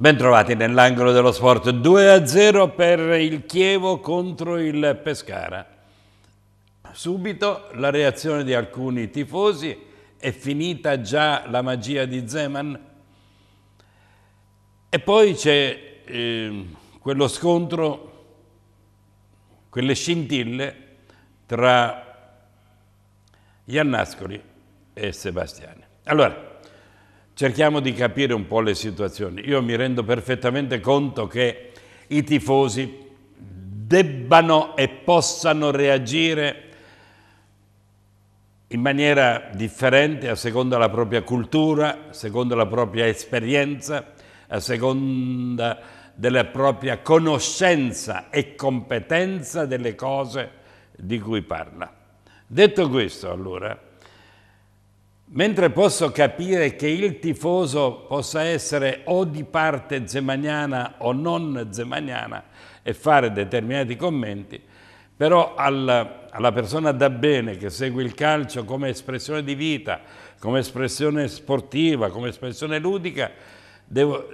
Bentrovati nell'angolo dello sport 2-0 a per il Chievo contro il Pescara. Subito la reazione di alcuni tifosi è finita già la magia di Zeman e poi c'è eh, quello scontro, quelle scintille tra Iannascoli e Sebastiani. Allora, cerchiamo di capire un po' le situazioni. Io mi rendo perfettamente conto che i tifosi debbano e possano reagire in maniera differente a seconda della propria cultura, a seconda della propria esperienza, a seconda della propria conoscenza e competenza delle cose di cui parla. Detto questo, allora, Mentre posso capire che il tifoso possa essere o di parte zemaniana o non zemaniana e fare determinati commenti, però al, alla persona da bene che segue il calcio come espressione di vita, come espressione sportiva, come espressione ludica, devo,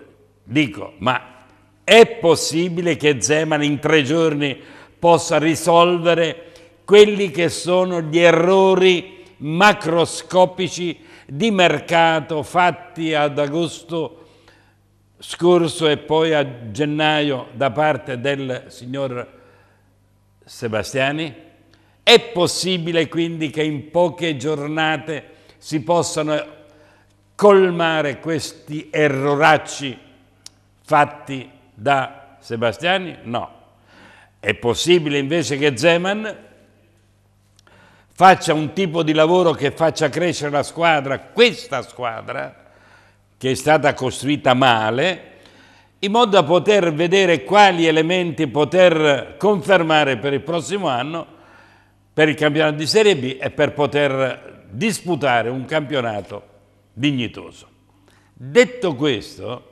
dico, ma è possibile che Zeman in tre giorni possa risolvere quelli che sono gli errori macroscopici di mercato fatti ad agosto scorso e poi a gennaio da parte del signor Sebastiani? È possibile quindi che in poche giornate si possano colmare questi erroracci fatti da Sebastiani? No. È possibile invece che Zeman faccia un tipo di lavoro che faccia crescere la squadra, questa squadra, che è stata costruita male, in modo da poter vedere quali elementi poter confermare per il prossimo anno, per il campionato di Serie B e per poter disputare un campionato dignitoso. Detto questo,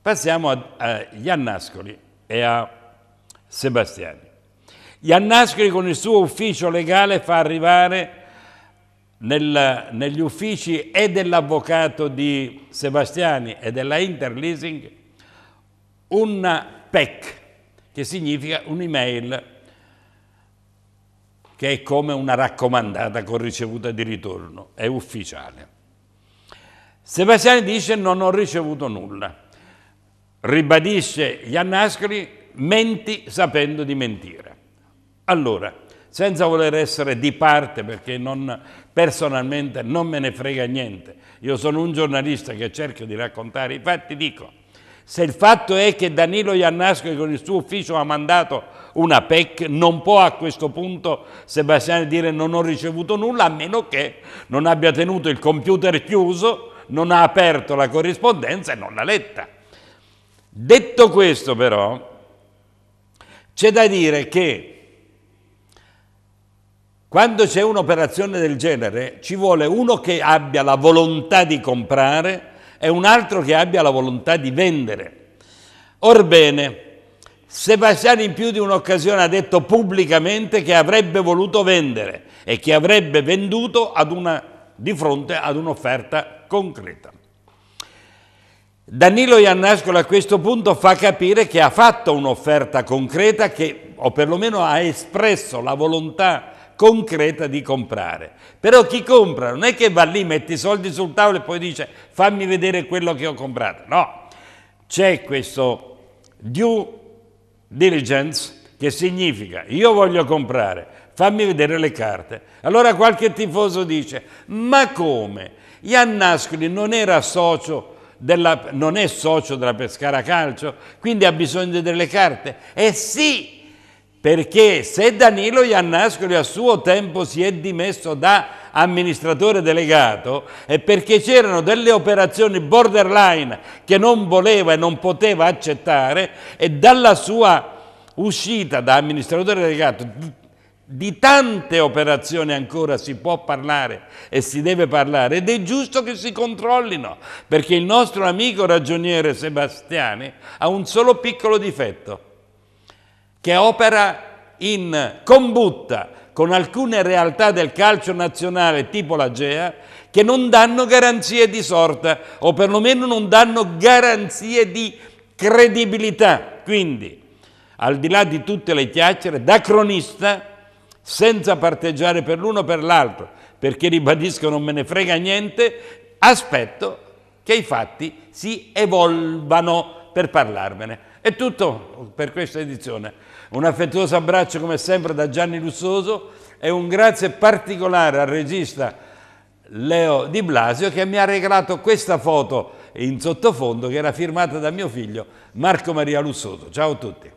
passiamo agli Annascoli e a Sebastiani. Iannascoli con il suo ufficio legale fa arrivare nel, negli uffici e dell'avvocato di Sebastiani e della Interleasing un PEC, che significa un'email che è come una raccomandata con ricevuta di ritorno, è ufficiale. Sebastiani dice non ho ricevuto nulla. Ribadisce Iannascoli, menti sapendo di mentire. Allora, senza voler essere di parte, perché non, personalmente non me ne frega niente, io sono un giornalista che cerco di raccontare i fatti, dico, se il fatto è che Danilo Iannasco con il suo ufficio ha mandato una PEC, non può a questo punto Sebastiani dire non ho ricevuto nulla, a meno che non abbia tenuto il computer chiuso, non ha aperto la corrispondenza e non l'ha letta. Detto questo però, c'è da dire che quando c'è un'operazione del genere ci vuole uno che abbia la volontà di comprare e un altro che abbia la volontà di vendere. Orbene, Sebastiani in più di un'occasione ha detto pubblicamente che avrebbe voluto vendere e che avrebbe venduto ad una, di fronte ad un'offerta concreta. Danilo Iannascolo a questo punto fa capire che ha fatto un'offerta concreta che, o perlomeno ha espresso la volontà di concreta di comprare. Però chi compra non è che va lì, mette i soldi sul tavolo e poi dice fammi vedere quello che ho comprato. No, c'è questo due diligence che significa io voglio comprare, fammi vedere le carte. Allora qualche tifoso dice ma come? Ian Nascoli non era socio della, non è socio della Pescara Calcio, quindi ha bisogno delle carte. Eh sì, perché se Danilo Iannascoli a suo tempo si è dimesso da amministratore delegato è perché c'erano delle operazioni borderline che non voleva e non poteva accettare e dalla sua uscita da amministratore delegato di tante operazioni ancora si può parlare e si deve parlare ed è giusto che si controllino perché il nostro amico ragioniere Sebastiani ha un solo piccolo difetto che opera in combutta con alcune realtà del calcio nazionale tipo la GEA che non danno garanzie di sorta o perlomeno non danno garanzie di credibilità. Quindi, al di là di tutte le chiacchiere, da cronista, senza parteggiare per l'uno o per l'altro, perché ribadisco non me ne frega niente, aspetto che i fatti si evolvano per parlarvene. È tutto per questa edizione. Un affettuoso abbraccio come sempre da Gianni Lussoso e un grazie particolare al regista Leo Di Blasio che mi ha regalato questa foto in sottofondo che era firmata da mio figlio Marco Maria Lussoso. Ciao a tutti.